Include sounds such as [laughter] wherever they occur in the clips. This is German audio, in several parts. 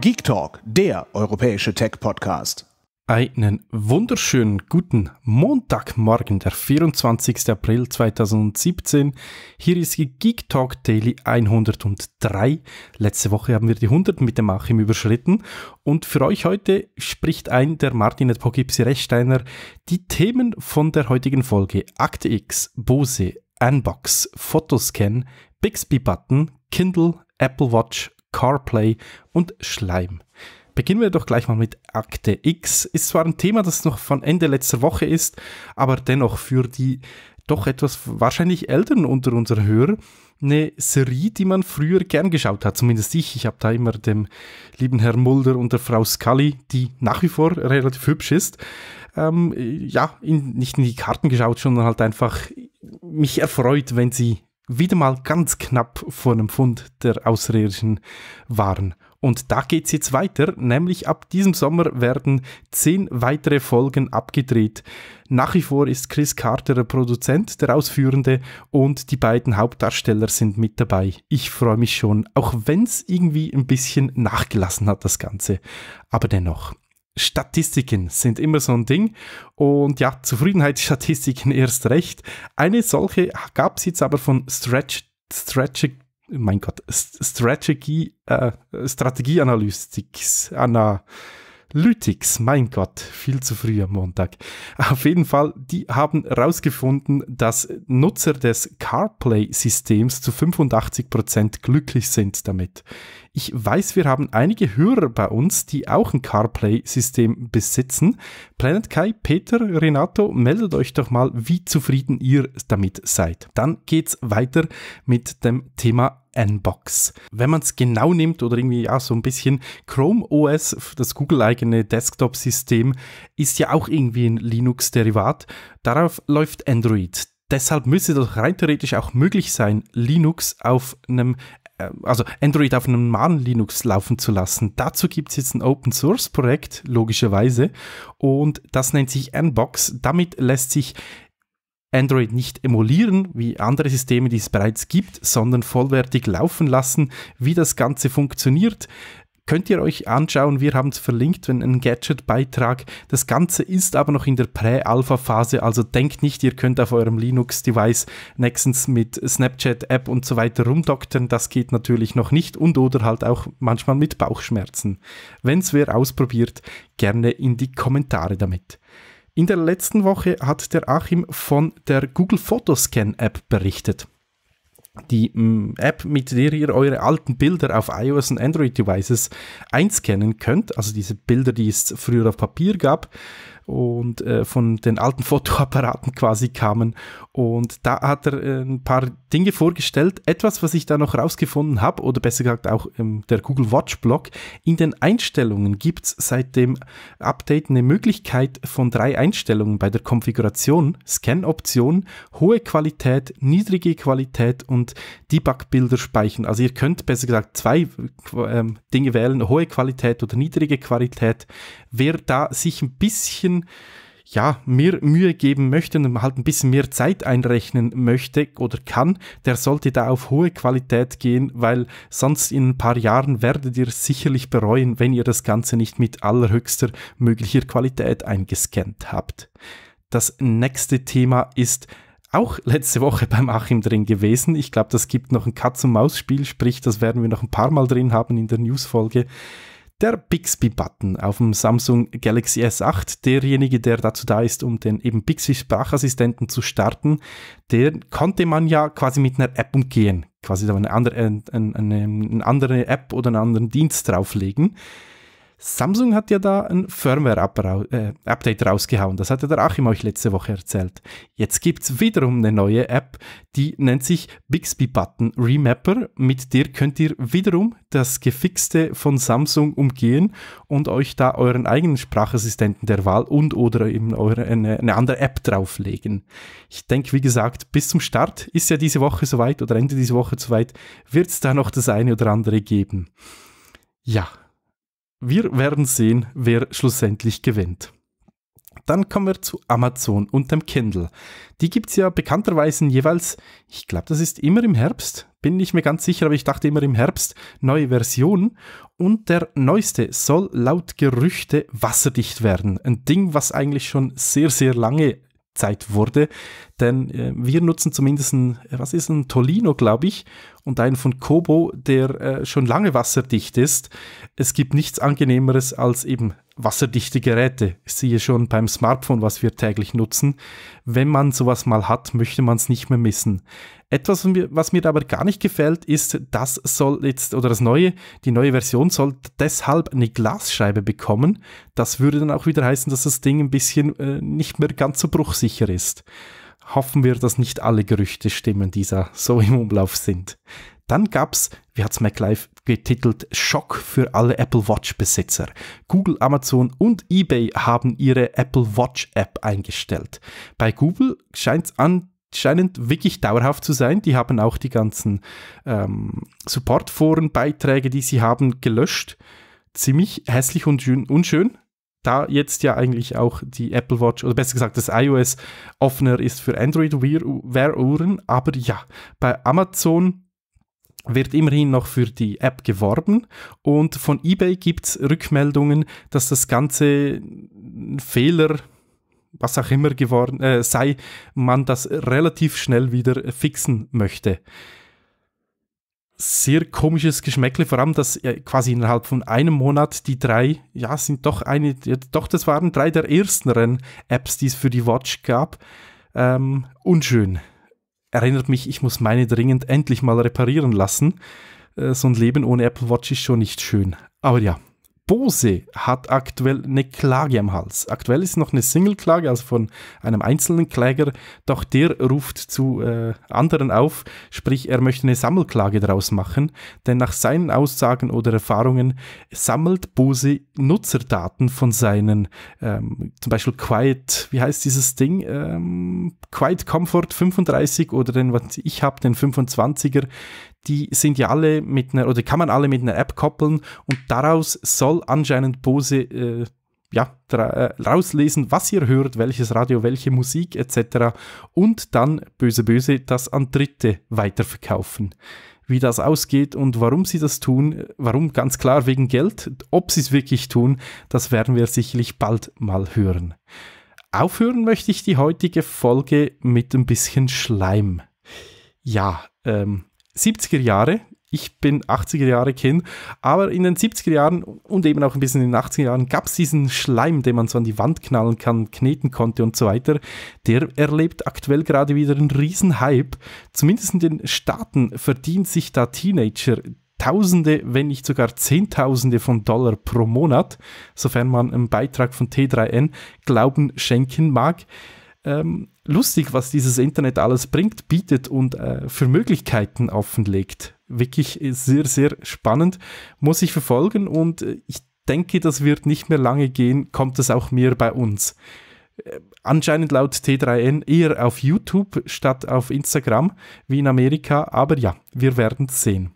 Geek Talk, der europäische Tech-Podcast. Einen wunderschönen guten Montagmorgen, der 24. April 2017. Hier ist Geek Talk Daily 103. Letzte Woche haben wir die 100 mit dem Achim überschritten. Und für euch heute spricht ein der Martin Epogipsi Rechsteiner die Themen von der heutigen Folge. Akte X, Bose, Unbox, Fotoscan, Bixby Button, Kindle, Apple Watch, CarPlay und Schleim. Beginnen wir doch gleich mal mit Akte X. Ist zwar ein Thema, das noch von Ende letzter Woche ist, aber dennoch für die doch etwas wahrscheinlich Eltern unter unseren Hörern eine Serie, die man früher gern geschaut hat. Zumindest ich. Ich habe da immer dem lieben Herrn Mulder und der Frau Scully, die nach wie vor relativ hübsch ist, ähm, ja, in, nicht in die Karten geschaut, sondern halt einfach mich erfreut, wenn sie wieder mal ganz knapp vor einem Fund der Außerirdischen waren. Und da geht's jetzt weiter, nämlich ab diesem Sommer werden zehn weitere Folgen abgedreht. Nach wie vor ist Chris Carter der Produzent, der Ausführende und die beiden Hauptdarsteller sind mit dabei. Ich freue mich schon, auch wenn's irgendwie ein bisschen nachgelassen hat, das Ganze. Aber dennoch. Statistiken sind immer so ein Ding und ja, Zufriedenheitsstatistiken [laughs] erst recht. Eine solche gab es jetzt aber von Stretch, Stretch mein Gott, Strategy, äh, Strategieanalytics, Analytics, mein Gott, viel zu früh am Montag. Auf jeden Fall, die haben herausgefunden, dass Nutzer des CarPlay-Systems zu 85% glücklich sind damit. Ich weiß, wir haben einige Hörer bei uns, die auch ein CarPlay-System besitzen. Planet Kai, Peter, Renato, meldet euch doch mal, wie zufrieden ihr damit seid. Dann geht's weiter mit dem Thema Nbox. Wenn man es genau nimmt oder irgendwie ja so ein bisschen Chrome OS, das Google-eigene Desktop-System, ist ja auch irgendwie ein Linux-Derivat. Darauf läuft Android. Deshalb müsste doch rein theoretisch auch möglich sein, Linux auf einem äh, also Android auf einem normalen Linux laufen zu lassen. Dazu gibt es jetzt ein Open Source Projekt, logischerweise. Und das nennt sich Nbox. Damit lässt sich Android nicht emulieren, wie andere Systeme, die es bereits gibt, sondern vollwertig laufen lassen. Wie das Ganze funktioniert, Könnt ihr euch anschauen, wir haben es verlinkt, wenn ein Gadget-Beitrag. Das Ganze ist aber noch in der Prä-Alpha-Phase, also denkt nicht, ihr könnt auf eurem Linux-Device nächstens mit Snapchat-App und so weiter rumdoktern. Das geht natürlich noch nicht und oder halt auch manchmal mit Bauchschmerzen. Wenn es wer ausprobiert, gerne in die Kommentare damit. In der letzten Woche hat der Achim von der Google Photoscan App berichtet die mm, App, mit der ihr eure alten Bilder auf iOS und Android-Devices einscannen könnt, also diese Bilder, die es früher auf Papier gab, und äh, von den alten [laughs] Fotoapparaten quasi kamen. Und da hat er äh, ein paar Dinge vorgestellt. Etwas, was ich da noch rausgefunden habe, oder besser gesagt auch im der Google Watch Blog, in den Einstellungen gibt es seit dem Update eine Möglichkeit von drei Einstellungen bei der Konfiguration, Scan-Option, hohe Qualität, niedrige Qualität und Debug-Bilder speichern. Also ihr könnt besser gesagt zwei äh, Dinge wählen, hohe Qualität oder niedrige Qualität. Wer da sich ein bisschen bisschen ja, mehr Mühe geben möchte und halt ein bisschen mehr Zeit einrechnen möchte oder kann, der sollte da auf hohe Qualität gehen, weil sonst in ein paar Jahren werdet ihr sicherlich bereuen, wenn ihr das Ganze nicht mit allerhöchster möglicher Qualität eingescannt habt. Das nächste Thema ist auch letzte Woche [laughs] beim Achim drin gewesen. Ich glaube, das gibt noch ein Katz-und-Maus-Spiel, sprich, das werden wir noch ein paar Mal drin haben in der Newsfolge. folge der Bixby-Button auf dem Samsung Galaxy S8, derjenige, der dazu da ist, um den eben Bixby-Sprachassistenten zu starten, der konnte man ja quasi mit einer App umgehen, quasi eine andere, eine, eine andere App oder einen anderen Dienst drauflegen. Samsung hat ja da ein Firmware-Update äh, rausgehauen. Das hatte der Achim euch letzte Woche erzählt. Jetzt gibt es wiederum eine neue App, die nennt sich Bixby Button Remapper. Mit der könnt ihr wiederum das Gefixte von Samsung umgehen und euch da euren eigenen Sprachassistenten der Wahl und oder eben eure, eine, eine andere App drauflegen. Ich denke, wie gesagt, bis zum Start ist ja diese Woche soweit oder Ende dieser Woche soweit, wird es da noch das eine oder andere geben. Ja, wir werden sehen, wer schlussendlich gewinnt. Dann kommen wir zu Amazon und dem Kindle. Die gibt es ja bekannterweise jeweils, ich glaube, das ist immer im Herbst, bin ich mir ganz sicher, aber ich dachte immer im Herbst, neue Versionen. Und der neueste soll laut Gerüchte wasserdicht werden. Ein Ding, was eigentlich schon sehr, sehr lange Zeit wurde. Denn äh, wir nutzen zumindest ein, äh, was ist ein Tolino, glaube ich, und einen von Kobo, der äh, schon lange wasserdicht ist. Es gibt nichts angenehmeres als eben wasserdichte Geräte. Ich sehe schon beim Smartphone, was wir täglich nutzen. Wenn man sowas mal hat, möchte man es nicht mehr missen. Etwas, was mir aber gar nicht gefällt, ist, das soll jetzt, oder das neue, die neue Version soll deshalb eine Glasscheibe bekommen. Das würde dann auch wieder heißen, dass das Ding ein bisschen äh, nicht mehr ganz so bruchsicher ist hoffen wir, dass nicht alle Gerüchte stimmen, die da so im Umlauf sind. Dann gab's, wie hat's MacLife getitelt, Schock für alle Apple Watch Besitzer. Google, Amazon und eBay haben ihre Apple Watch App eingestellt. Bei Google scheint's an scheinen wirklich dauerhaft zu sein. Die haben auch die ganzen ähm, Supportforen-Beiträge, die sie haben, gelöscht. Ziemlich hässlich und unschön da jetzt ja eigentlich auch die Apple Watch, oder besser gesagt, das iOS offener ist für Android-Wear-Uhren, aber ja, bei Amazon wird immerhin noch für die App geworben und von eBay gibt es Rückmeldungen, dass das Ganze ein Fehler, was auch immer geworden äh, sei, man das relativ schnell wieder fixen möchte sehr komisches Geschmäckle, vor allem, dass äh, quasi innerhalb von einem Monat die drei, ja, sind doch eine, doch, das waren drei der ersten Renn-Apps, die es für die Watch gab. Ähm, unschön. Erinnert mich, ich muss meine dringend endlich mal reparieren lassen. Äh, so ein Leben ohne Apple Watch ist schon nicht schön. Aber ja, Bose hat aktuell eine Klage am Hals. Aktuell ist noch eine Single-Klage, also von einem einzelnen Kläger, doch der ruft zu äh, anderen auf, sprich er möchte eine Sammelklage daraus machen, denn nach seinen Aussagen oder Erfahrungen sammelt Bose Nutzerdaten von seinen, ähm, zum Beispiel Quiet, wie heißt dieses Ding, ähm, Quiet Comfort 35 oder den, was ich habe, den 25er, die sind ja alle mit einer, oder kann man alle mit einer App koppeln und daraus soll anscheinend Bose äh, ja, äh, rauslesen, was ihr hört, welches Radio, welche Musik etc. und dann böse böse das an Dritte weiterverkaufen. Wie das ausgeht und warum sie das tun, warum ganz klar wegen Geld, ob sie es wirklich tun, das werden wir sicherlich bald mal hören. Aufhören möchte ich die heutige Folge mit ein bisschen Schleim. Ja, ähm, 70er Jahre. Ich bin 80er Jahre Kind, aber in den 70er Jahren und eben auch ein bisschen in den 80er Jahren gab es diesen Schleim, den man so an die Wand knallen kann, kneten konnte und so weiter. Der erlebt aktuell gerade wieder einen riesen Hype. Zumindest in den Staaten verdient sich da Teenager Tausende, wenn nicht sogar Zehntausende von Dollar pro Monat, sofern man einen Beitrag von T3N Glauben schenken mag. Ähm, lustig, was dieses Internet alles bringt, bietet und äh, für Möglichkeiten offenlegt. Wirklich sehr, sehr spannend. Muss ich verfolgen und äh, ich denke, das wird nicht mehr lange gehen, kommt es auch mehr bei uns. Äh, anscheinend laut T3N eher auf YouTube statt auf Instagram wie in Amerika, aber ja, wir werden es sehen.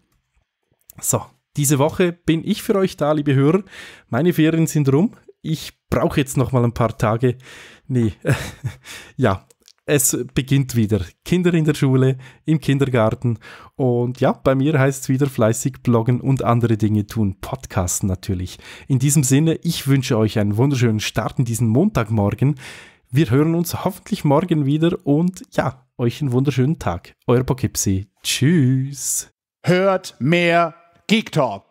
So, diese Woche bin ich für euch da, liebe Hörer. Meine Ferien sind rum. Ich brauche jetzt noch mal ein paar Tage. Nee, [laughs] ja, es beginnt wieder. Kinder in der Schule, im Kindergarten. Und ja, bei mir heißt es wieder fleißig bloggen und andere Dinge tun. Podcasten natürlich. In diesem Sinne, ich wünsche euch einen wunderschönen Start in diesen Montagmorgen. Wir hören uns hoffentlich morgen wieder und ja, euch einen wunderschönen Tag. Euer Poughkeepsie. Tschüss. Hört mehr Geek Talk.